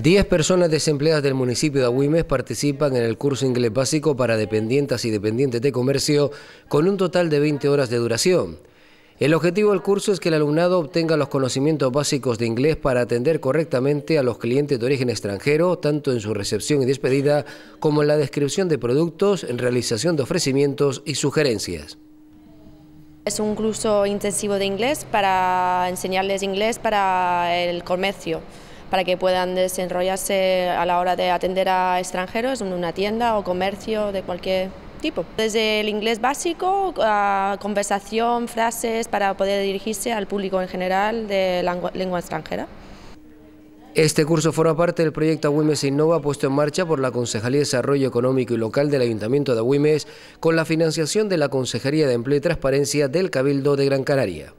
Diez personas desempleadas del municipio de Agüimes participan en el curso inglés básico para dependientas y dependientes de comercio con un total de 20 horas de duración. El objetivo del curso es que el alumnado obtenga los conocimientos básicos de inglés para atender correctamente a los clientes de origen extranjero, tanto en su recepción y despedida como en la descripción de productos, en realización de ofrecimientos y sugerencias. Es un curso intensivo de inglés para enseñarles inglés para el comercio para que puedan desenrollarse a la hora de atender a extranjeros en una tienda o comercio de cualquier tipo. Desde el inglés básico a conversación, frases para poder dirigirse al público en general de lengua extranjera. Este curso forma parte del proyecto Agüimes Innova puesto en marcha por la Concejalía de Desarrollo Económico y Local del Ayuntamiento de Agüimes con la financiación de la Consejería de Empleo y Transparencia del Cabildo de Gran Canaria.